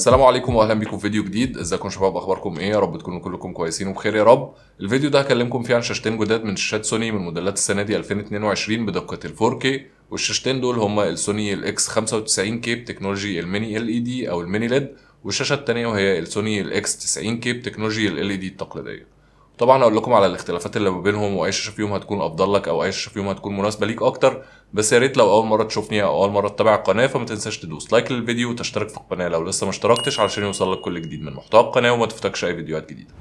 السلام عليكم واهلا بيكم في فيديو جديد ازيكم شباب اخباركم ايه يا رب تكونوا كلكم كويسين وبخير يا رب الفيديو ده هكلمكم فيه عن شاشتين جداد من شاشات سوني من موديلات السنه دي 2022 بدقه ال 4K والشاشتين دول هما السوني الاكس 95 كي بتكنولوجي الميني ال اي دي او الميني ليد والشاشه الثانيه وهي السوني الاكس 90 كي بتكنولوجي ال اي دي التقليديه طبعا اقول لكم على الاختلافات اللي ما بينهم واي شاشه فيهم هتكون افضل لك او اي شاشه فيهم هتكون مناسبه ليك اكتر بس يا ريت لو اول مره تشوفني او اول مره تتابع القناه فما تنساش تدوس لايك للفيديو وتشترك في القناه لو لسه ما اشتركتش علشان يوصلك كل جديد من محتوى القناه وما تفتكش اي فيديوهات جديده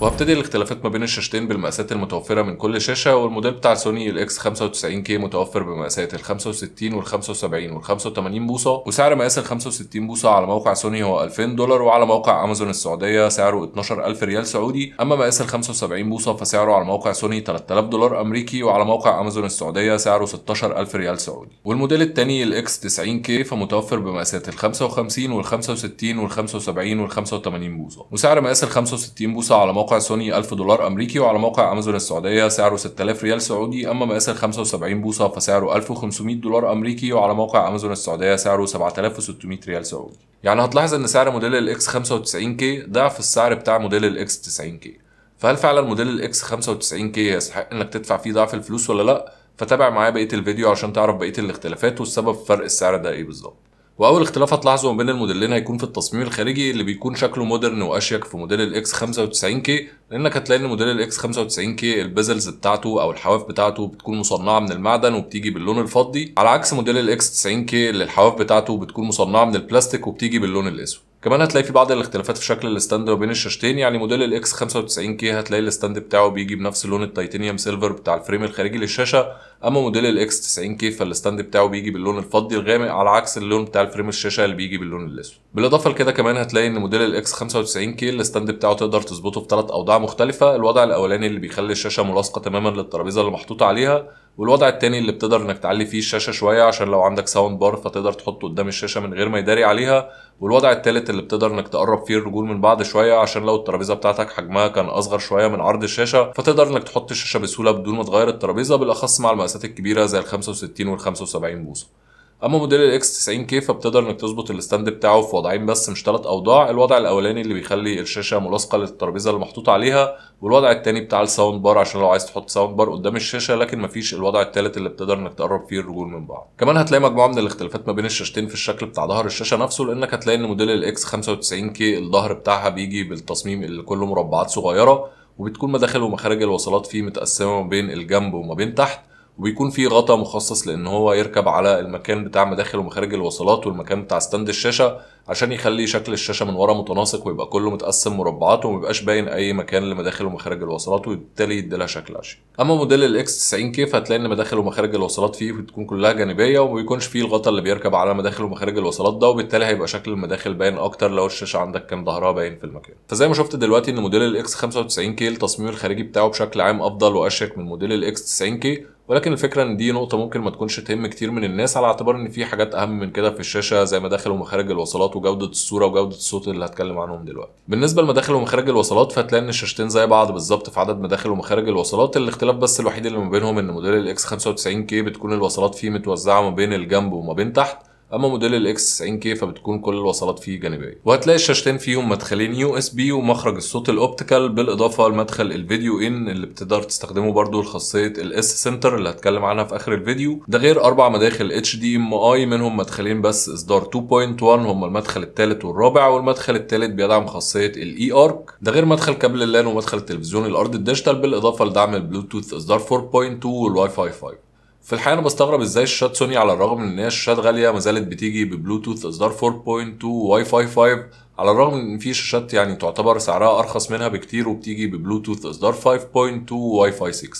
وهبتدي الاختلافات ما بين الشاشتين بالمقاسات المتوفرة من كل شاشة والموديل بتاع سوني الاكس 95 كي متوفر بمقاسات ال 65 وال 75 وال 85 بوصة وسعر مقاس ال 65 بوصة على موقع سوني هو 2000 دولار وعلى موقع امازون السعودية سعره 12000 ريال سعودي اما مقاس ال 75 بوصة فسعره على موقع سوني 3000 دولار امريكي وعلى موقع امازون السعودية سعره 16000 ريال سعودي والموديل الثاني الاكس 90 كي فمتوفر بمقاسات ال 55 وال 65 وال 75 وال 85 بوصة وسعر مقاس ال 65 بوصة على موقع موقع سوني 1000 دولار أمريكي وعلى موقع أمازون السعودية سعره 6000 ريال سعودي أما مقاس ال 75 بوصة فسعره 1500 دولار أمريكي وعلى موقع أمازون السعودية سعره 7600 ريال سعودي يعني هتلاحظ ان سعر موديل الاكس 95 كي ضعف السعر بتاع موديل الاكس 90 كي فهل فعلا موديل الاكس 95 كي يستحق انك تدفع فيه ضعف الفلوس ولا لا فتابع معايا بقيه الفيديو عشان تعرف بقيه الاختلافات والسبب في فرق السعر ده ايه بالظبط واول اختلاف هتلاحظه ما بين الموديلين هيكون في التصميم الخارجي اللي بيكون شكله مودرن واشيك في موديل الاكس 95 كي لانك هتلاقي ان موديل الاكس 95 كي البيزلز بتاعته او الحواف بتاعته بتكون مصنعه من المعدن وبتيجي باللون الفضي على عكس موديل الاكس 90 كي اللي الحواف بتاعته بتكون مصنعه من البلاستيك وبتيجي باللون الاسود كمان هتلاقي في بعض الاختلافات في شكل الستاند ما بين الشاشتين يعني موديل الاكس 95 كي هتلاقي الستاند بتاعه بيجي بنفس لون التيتانيوم سيلفر بتاع الفريم الخارجي للشاشه اما موديل الاكس 90 كي فالستاند بتاعه بيجي باللون الفضي الغامق على عكس اللون بتاع الفريم الشاشه اللي بيجي باللون الاسود بالاضافه لكده كمان هتلاقي ان موديل الاكس 95 كي الستاند بتاعه تقدر تظبطه في ثلاث اوضاع مختلفه الوضع الاولاني اللي بيخلي الشاشه ملاصقه تماما للترابيزه اللي محطوطه عليها والوضع التاني اللي بتقدر انك تعلي فيه الشاشه شويه عشان لو عندك ساوند بار فتقدر تحطه قدام الشاشه من غير ما يداري عليها والوضع التالت اللي بتقدر انك تقرب فيه الرجول من بعض شويه عشان لو الترابيزه بتاعتك حجمها كان اصغر شويه من عرض الشاشه فتقدر انك تحط الشاشه بسهوله بدون ما تغير الترابيزه بالاخص مع المقاسات الكبيره زي ال 65 وال 75 بوصه اما موديل الاكس 90 كي فبتقدر انك تظبط الستاند بتاعه في وضعين بس مش ثلاث اوضاع الوضع الاولاني اللي بيخلي الشاشه ملاصقه للترابيزه اللي محطوط عليها والوضع الثاني بتاع الساوند بار عشان لو عايز تحط ساوند بار قدام الشاشه لكن مفيش الوضع الثالث اللي بتقدر انك تقرب فيه الرجول من بعض كمان هتلاقي مجموعه من الاختلافات ما بين الشاشتين في الشكل بتاع ظهر الشاشه نفسه لانك هتلاقي ان موديل الاكس 95 كي الظهر بتاعها بيجي بالتصميم اللي كله مربعات صغيره وبتكون مداخل ومخارج الوصلات فيه متقسمه ما بين الجنب وما بين تحت وبيكون في غطاء مخصص لان هو يركب على المكان بتاع مداخل ومخارج الوصلات والمكان بتاع ستاند الشاشه عشان يخلي شكل الشاشه من ورا متناسق ويبقى كله متقسم مربعات وميبقاش باين اي مكان لمداخل ومخارج الوصلات وبالتالي يديلها شكل عشان اما موديل الاكس 90 كيف هتلاقي ان مداخل ومخارج الوصلات فيه بتكون كلها جانبيه وما بيكونش فيه الغطاء اللي بيركب على مداخل ومخارج الوصلات ده وبالتالي هيبقى شكل المداخل باين اكتر لو الشاشه عندك كان ظهرها باين في المكان فزي ما شفت دلوقتي ان موديل الاكس 95 كي التصميم الخارجي بتاعه بشكل عام افضل واشيك من موديل الاكس 90 كي ولكن الفكره ان دي نقطه ممكن ما تكونش تهم كتير من الناس على اعتبار ان في حاجات اهم من كده في الشاشه زي مداخل ومخارج الوصلات وجوده الصوره وجوده الصوت اللي هتكلم عنهم دلوقتي بالنسبه لمداخل ومخارج الوصلات فهتلاقي ان الشاشتين زي بعض بالظبط في عدد مداخل ومخارج الوصلات الاختلاف بس الوحيد اللي ما بينهم ان موديل الاكس 95 كي بتكون الوصلات فيه متوزعه ما بين الجنب وما بين تحت اما موديل الاكس 90 كي فبتكون كل الوصلات فيه جانبيه وهتلاقي الشاشتين فيهم مدخلين يو اس بي ومخرج الصوت الاوبتيكال بالاضافه لمدخل الفيديو ان اللي بتقدر تستخدمه برده لخاصيه الاس سنتر اللي هتكلم عنها في اخر الفيديو ده غير اربع مداخل اتش دي ام اي منهم مدخلين بس اصدار 2.1 هم المدخل الثالث والرابع والمدخل الثالث بيدعم خاصيه الاي ارك ده غير مدخل كابل اللان ومدخل التلفزيون الارض الديجيتال بالاضافه لدعم البلوتوث اصدار 4.2 والواي فاي 5 في الحقيقه انا بستغرب ازاي الشات سوني على الرغم ان هي شاشات غاليه ما زالت بتيجي ببلوتوث اصدار 4.2 واي فاي 5 على الرغم ان في شاشات يعني تعتبر سعرها ارخص منها بكتير وبتيجي ببلوتوث اصدار 5.2 واي فاي 6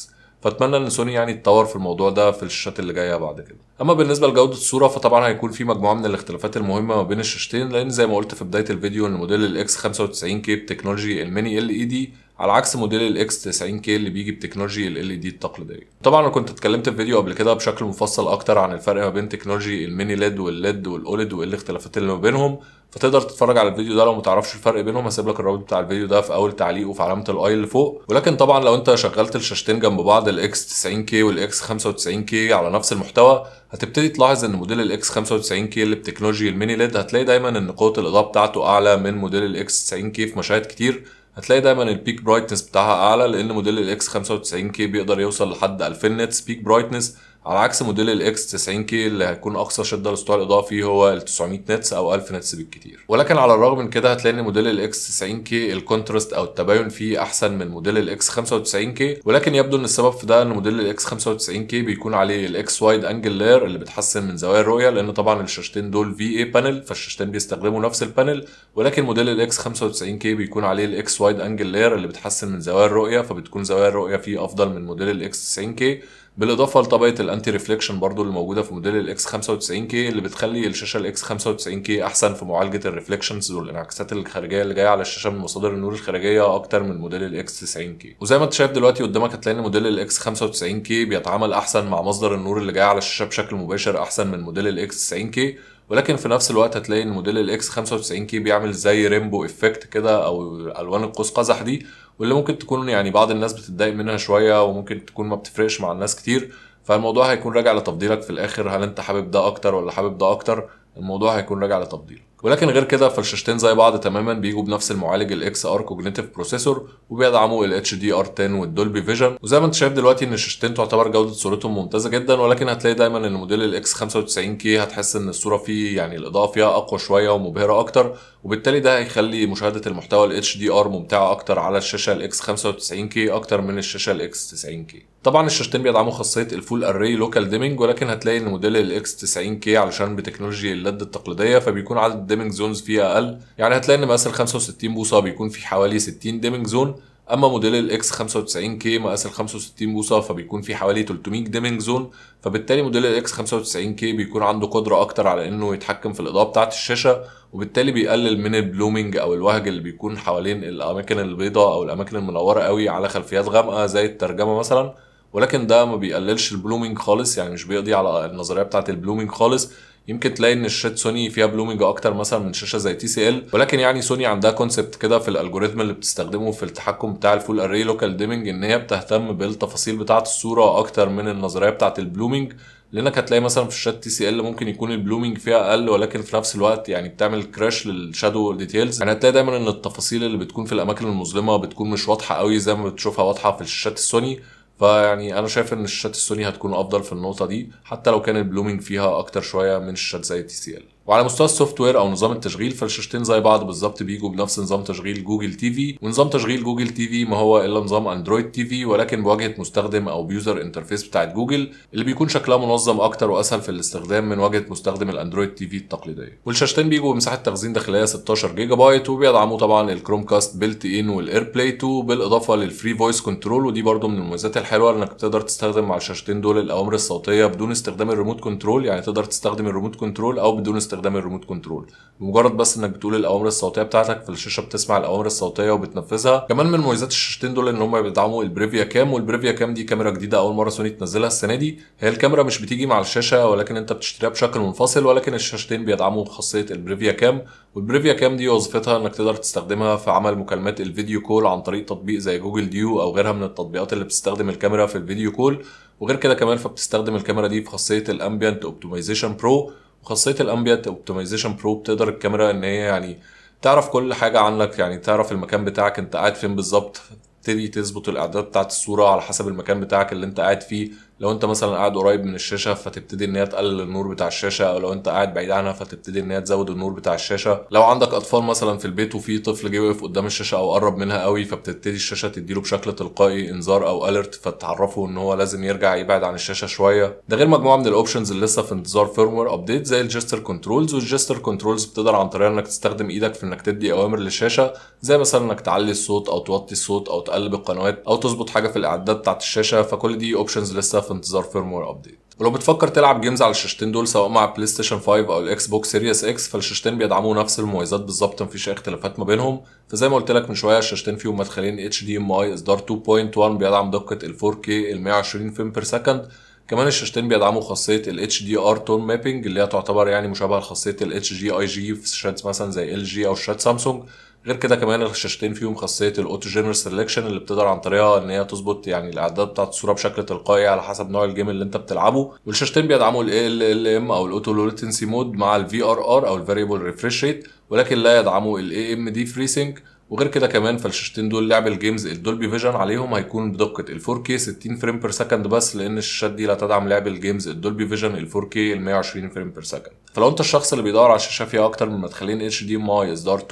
فاتمنى ان سوني يعني تطور في الموضوع ده في الشاشات اللي جايه بعد كده اما بالنسبه لجوده الصوره فطبعا هيكون في مجموعه من الاختلافات المهمه ما بين الشاشتين لان زي ما قلت في بدايه الفيديو ان موديل الاكس 95 كي بتكنولوجي الميني ال اي دي على عكس موديل الاكس 90 كي اللي بيجي بتكنولوجي ال ال دي e التقليديه طبعا انا كنت اتكلمت في فيديو قبل كده بشكل مفصل اكتر عن الفرق ما بين تكنولوجي الميني ليد والليد والاوليد وايه الاختلافات اللي ما بينهم فتقدر تتفرج على الفيديو ده لو متعرفش الفرق بينهم هسيب لك الرابط بتاع الفيديو ده في اول تعليق وفي علامه الاي اللي فوق ولكن طبعا لو انت شغلت الشاشتين جنب بعض الاكس 90 كي والاكس 95 كي على نفس المحتوى هتبتدي تلاحظ ان موديل الاكس 95 كي اللي بتكنولوجي الميني ليد هتلاقي دايما ان قوه الاضاءه بتاعته اعلى من موديل الاكس 90 كي في مشاهد كتير هتلاقي دايما البيك برايتنس بتاعها اعلى لان موديل الاكس 95 كي بيقدر يوصل لحد 2000 نتس بيك برايتنس على عكس موديل الاكس 90 كي اللي هيكون اقصى شده للسطوع الاضافي هو ال 900 نتس او 1000 نتس بالكتير ولكن على الرغم من كده هتلاقي ان موديل الاكس 90 كي الكونتراست او التباين فيه احسن من موديل الاكس 95 كي ولكن يبدو ان السبب في ده ان موديل الاكس 95 كي بيكون عليه الاكس وايد انجل لاير اللي بتحسن من زوايا الرؤيه لان طبعا الشاشتين دول في اي بانل فالشاشتين بيستخدموا نفس البانل ولكن موديل الاكس 95 كي بيكون عليه الاكس وايد انجل لاير اللي بتحسن من زوايا الرؤيه فبتكون زوايا الرؤيه فيه افضل من موديل الاكس 90 كي بالاضافه لطبقه الانتي ريفليكشن برضو اللي موجوده في موديل الاكس 95 كي اللي بتخلي الشاشه الاكس 95 كي احسن في معالجه الريفليكشنز والانعكاسات الخارجيه اللي جايه على الشاشه من مصادر النور الخارجيه اكتر من موديل الاكس 90 كي وزي ما انت شايف دلوقتي قدامك هتلاقي ان موديل الاكس 95 كي بيتعامل احسن مع مصدر النور اللي جاي على الشاشه بشكل مباشر احسن من موديل الاكس 90 كي ولكن في نفس الوقت هتلاقي ان موديل الاكس 95 كي بيعمل زي ريمبو افكت كده او الوان القوس قزح دي واللي ممكن تكون يعني بعض الناس بتتضايق منها شويه وممكن تكون ما بتفرقش مع الناس كتير فالموضوع هيكون راجع لتفضيلك في الاخر هل انت حابب ده اكتر ولا حابب ده اكتر الموضوع هيكون راجع لتفضيلك ولكن غير كده فالشاشتين زي بعض تماما بيجوا بنفس المعالج الاكس ار كوجنيتيف بروسيسور وبيدعموا الاتش دي ار 10 والدولبي فيجن وزي ما انت شايف دلوقتي ان الشاشتين تعتبر جوده صورتهم ممتازه جدا ولكن هتلاقي دايما ان موديل الاكس 95 كي هتحس ان الصوره فيه يعني الاضاءه فيها اقوى شويه ومبهره اكتر وبالتالي ده هيخلي مشاهده المحتوى الاتش دي ار ممتعه اكتر على الشاشه الاكس 95 كي اكتر من الشاشه الاكس 90 كي طبعا الشاشتين بيدعموا خاصيه الفول اري لوكال ديمينج ولكن هتلاقي ان موديل الاكس 90 كي علشان بتكنولوجي الليد التقليديه فبيكون عدد الديمنج زونز فيها اقل يعني هتلاقي ان مقاس ال 65 بوصه بيكون في حوالي 60 ديمنج زون اما موديل الاكس 95 كي مقاس ال 65 بوصه فبيكون في حوالي 300 ديمنج زون فبالتالي موديل الاكس 95 كي بيكون عنده قدره اكتر على انه يتحكم في الاضاءه بتاعه الشاشه وبالتالي بيقلل من البلومينج او الوهج اللي بيكون حوالين الاماكن البيضاء او الاماكن المنوره قوي على خلفيات غامقه زي الترجمه مثلا ولكن ده ما بيقللش البلومينج خالص يعني مش بيقضي على النظريه بتاعه البلومينج خالص يمكن تلاقي ان شاشات سوني فيها بلومنج اكتر مثلا من شاشه زي تي سي ال ولكن يعني سوني عندها كونسبت كده في الالجوريثم اللي بتستخدمه في التحكم بتاع الفول اري لوكال ديمنج ان هي بتهتم بالتفاصيل بتاعه الصوره اكتر من النظريه بتاعه البلومنج لانك هتلاقي مثلا في الشات تي سي ال ممكن يكون البلومينج فيها اقل ولكن في نفس الوقت يعني بتعمل كراش للشادو ديتيلز يعني هتلاقي دايما ان التفاصيل اللي بتكون في الاماكن المظلمه بتكون مش واضحه قوي زي ما بتشوفها واضحه في الشاشات السوني فيعني انا شايف ان الشات السوني هتكون افضل في النقطه دي حتى لو كانت بلومينج فيها اكتر شويه من الشات زي تي سي ال وعلى مستوى السوفت وير او نظام التشغيل فالشاشتين زي بعض بالظبط بيجوا بنفس نظام تشغيل جوجل تي في ونظام تشغيل جوجل تي في ما هو الا نظام اندرويد تي في ولكن بواجهه مستخدم او بيوزر انترفيس بتاعت جوجل اللي بيكون شكلها منظم اكتر واسهل في الاستخدام من واجهه مستخدم الاندرويد تي في التقليديه والشاشتين بيجوا بمساحه تخزين داخليه 16 جيجا بايت وبيدعموا طبعا الكروم كاست بيلت ان والاير بلاي 2 بالاضافه للفري فويس كنترول ودي برده من المميزات الحلوه انك تقدر تستخدم مع الشاشتين دول الاوامر الصوتيه بدون استخدام الريموت كنترول يعني تقدر تستخدم الريموت كنترول او بدون استخدام باستخدام الريموت كنترول بمجرد بس انك بتقول الاوامر الصوتيه بتاعتك فالشاشه بتسمع الاوامر الصوتيه وبتنفذها كمان من مميزات الشاشتين دول ان هم بيدعموا البريفيا كام والبريفيا كام دي كاميرا جديده اول مره سوني تنزلها السنه دي هي الكاميرا مش بتيجي مع الشاشه ولكن انت بتشتريها بشكل منفصل ولكن الشاشتين بيدعموا خاصيه البريفيا كام والبريفيا كام دي وظيفتها انك تقدر تستخدمها في عمل مكالمات الفيديو كول عن طريق تطبيق زي جوجل ديو او غيرها من التطبيقات اللي بتستخدم الكاميرا في الفيديو كول وغير كده كمان فبتستخدم الكاميرا دي في خاصيه الامبيانت اوبتمايزيشن برو خاصيه الامبيت اوبتمايزيشن برو بتقدر الكاميرا ان هي يعني تعرف كل حاجه عنك يعني تعرف المكان بتاعك انت قاعد فين بالظبط تبتدي تظبط الاعداد بتاعت الصوره على حسب المكان بتاعك اللي انت قاعد فيه لو انت مثلا قاعد قريب من الشاشه فتبتدي ان هي تقلل النور بتاع الشاشه او لو انت قاعد بعيد عنها فتبتدي ان هي تزود النور بتاع الشاشه لو عندك اطفال مثلا في البيت وفي طفل جه وقف قدام الشاشه او قرب منها قوي فبتبتدي الشاشه تديله بشكل تلقائي انذار او اليرت فتعرفه ان هو لازم يرجع يبعد عن الشاشه شويه ده غير مجموعه من الاوبشنز اللي لسه في انتظار فيرموير ابديت زي الجستر كنترولز والجستر كنترولز بتقدر عن طريقها انك تستخدم ايدك في انك تدي اوامر للشاشه زي مثلا انك تعلي الصوت او توطي الصوت او تقلب القنوات او تظبط حاجه في الاعدادات بتاعت الشاشه فكل دي اوبشنز لسه في انتظار فيرموير ابديت ولو بتفكر تلعب جيمز على الشاشتين دول سواء مع بلاي ستيشن 5 او الاكس بوكس سيريس اكس فالشاشتين بيدعموا نفس المميزات بالظبط مفيش اي اختلافات ما بينهم فزي ما قلت لك من شويه الشاشتين فيهم مدخلين اتش دي ام اي اصدار 2.1 بيدعم دقه ال 4 كي ال 120 فريم بير سكند كمان الشاشتين بيدعموا خاصيه ال اتش دي ار تون مابنج اللي هي تعتبر يعني مشابهه لخاصيه ال اتش جي اي جي في شاشات مثلا زي ال جي او شات سامسونج غير كده كمان الشاشتين فيهم خاصيه الاوتوجينر سيلكشن اللي بتقدر عن طريقها ان هي تظبط يعني الاعداد بتاعه الصوره بشكل تلقائي على حسب نوع الجيم اللي انت بتلعبه والشاشتين بيدعموا ال ال ام او الاوتو لوتنسي مود مع الفي ار ار او الفاريبل ريفريش ريت ولكن لا يدعموا ال ام دي فريسنج وغير كده كمان فالشاشتين دول لعب الجيمز الدولبي فيجن عليهم هيكون بدقه ال 4K 60 فريم بير سكند بس لان الشاشات دي لا تدعم لعب الجيمز الدولبي فيجن ال 4K ال 120 فريم بير سكند فلو انت الشخص اللي بيدور على شاشه فيها اكتر من مدخلين اتش دي ام اي اصدار 2.1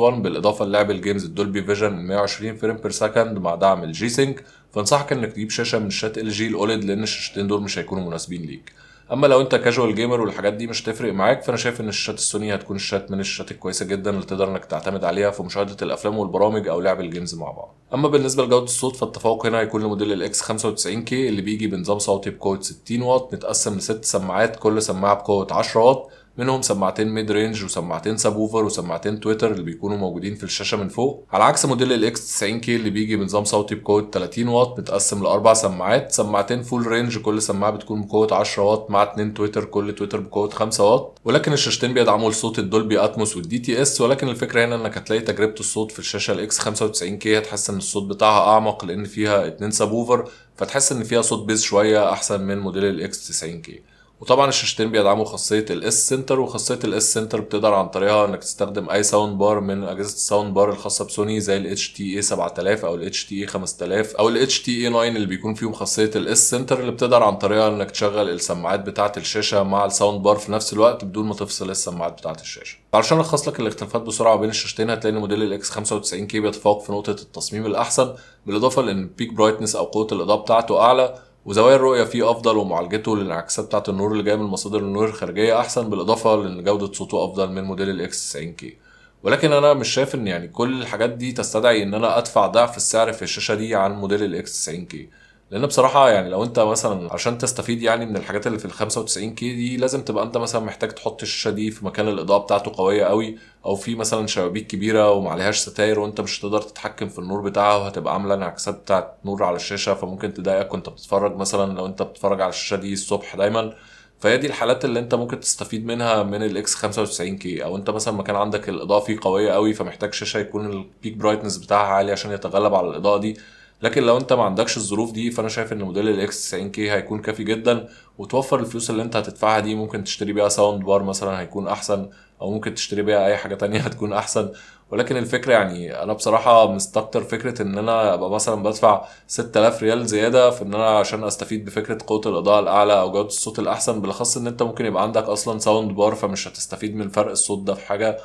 بالاضافه للعب الجيمز الدولبي فيجن ال 120 فريم بير سكند مع دعم الجي سينك فانصحك انك تجيب شاشه من شات ال جي الاوليد لان الشاشتين دول مش هيكونوا مناسبين ليك اما لو انت كاجوال جيمر والحاجات دي مش هتفرق معاك فانا شايف ان الشاشات السوني هتكون الشات من الشاشات الكويسه جدا اللي تقدر انك تعتمد عليها في مشاهده الافلام والبرامج او لعب الجيمز مع بعض اما بالنسبه لجوده الصوت فالتفوق هنا هيكون لموديل الاكس 95 كي اللي بيجي بنظام صوتي بقوه 60 واط متقسم لست سماعات كل سماعه بقوه 10 واط منهم سماعتين ميد رينج وسماعتين سب اوفر وسماعتين تويتر اللي بيكونوا موجودين في الشاشه من فوق على عكس موديل الاكس 90 كي اللي بيجي بنظام صوتي بقوه 30 واط متقسم لاربع سماعات سماعتين فول رينج كل سماعه بتكون بقوه 10 واط مع اتنين تويتر كل تويتر بقوه 5 واط ولكن الشاشتين بيدعموا الصوت الدولبي اتموس والدي تي اس ولكن الفكره هنا انك هتلاقي تجربه الصوت في الشاشه الاكس 95 كي هتحس ان الصوت بتاعها اعمق لان فيها اتنين سب اوفر فتحس ان فيها صوت بيز شويه احسن من موديل الاكس 90 كي وطبعا الشاشتين بيدعموا خاصيه الاس سنتر وخاصيه الاس سنتر بتقدر عن طريقها انك تستخدم اي ساوند بار من اجهزه الساوند بار الخاصه بسوني زي الاتش تي اي 7000 او الاتش تي اي 5000 او الاتش تي e اي 9 اللي بيكون فيهم خاصيه الاس سنتر اللي بتقدر عن طريقها انك تشغل السماعات بتاعه الشاشه مع الساوند بار في نفس الوقت بدون ما تفصل السماعات بتاعه الشاشه علشان الخص لك الاختلافات بسرعه بين الشاشتين هتلاقي ان موديل الاكس 95 كي بيتفوق في نقطه التصميم الاحسن بالاضافه لان البيك برايتنس او قوه الاضاءه بتاعته اعلى وزوايا الرؤيه فيه افضل ومعالجته للانعكاسات بتاعه النور اللي جايه من مصادر النور الخارجيه احسن بالاضافه لان جوده صوته افضل من موديل الاكس 90 كي ولكن انا مش شايف ان يعني كل الحاجات دي تستدعي ان انا ادفع ضعف السعر في الشاشه دي عن موديل الاكس 90 كي لان بصراحه يعني لو انت مثلا عشان تستفيد يعني من الحاجات اللي في ال 95 كي دي لازم تبقى انت مثلا محتاج تحط الشاشه دي في مكان الاضاءه بتاعته قويه قوي او في مثلا شبابيك كبيره عليهاش ستاير وانت مش هتقدر تتحكم في النور بتاعها وهتبقى عامله انعكاسات بتاعت نور على الشاشه فممكن تضايقك وانت بتتفرج مثلا لو انت بتتفرج على الشاشه دي الصبح دايما فهي دي الحالات اللي انت ممكن تستفيد منها من الاكس 95 كي او انت مثلا مكان عندك الاضاءه فيه قويه قوي فمحتاج شاشه يكون البيك برايتنس بتاعها عالي عشان يتغلب على الاضاءه دي لكن لو انت ما عندكش الظروف دي فانا شايف ان موديل الاكس 90 كي هيكون كافي جدا وتوفر الفلوس اللي انت هتدفعها دي ممكن تشتري بيها ساوند بار مثلا هيكون احسن او ممكن تشتري بيها اي حاجه تانية هتكون احسن ولكن الفكره يعني انا بصراحه مستكتر فكره ان انا ابقى مثلا بدفع 6000 ريال زياده في ان انا عشان استفيد بفكره قوه الاضاءه الاعلى او جوده الصوت الاحسن بالاخص ان انت ممكن يبقى عندك اصلا ساوند بار فمش هتستفيد من فرق الصوت ده في حاجه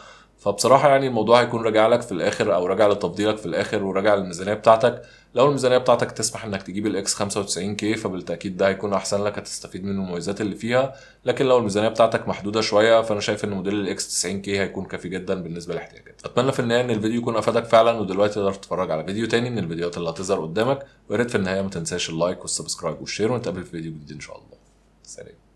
فبصراحه يعني الموضوع هيكون راجع لك في الاخر او راجع لتفضيلك في الاخر وراجع للميزانيه بتاعتك لو الميزانيه بتاعتك تسمح انك تجيب الاكس 95 كي فبالتاكيد ده هيكون احسن لك هتستفيد من المميزات اللي فيها لكن لو الميزانيه بتاعتك محدوده شويه فانا شايف ان موديل الاكس 90 كي هيكون كافي جدا بالنسبه لاحتياجاتك اتمنى في النهايه ان الفيديو يكون افادك فعلا ودلوقتي تقدر تتفرج على فيديو تاني من الفيديوهات اللي هتظهر قدامك ويا ريت في النهايه ما تنساش اللايك والسبسكرايب والشير ونتقابل في فيديو جديد ان شاء الله سلام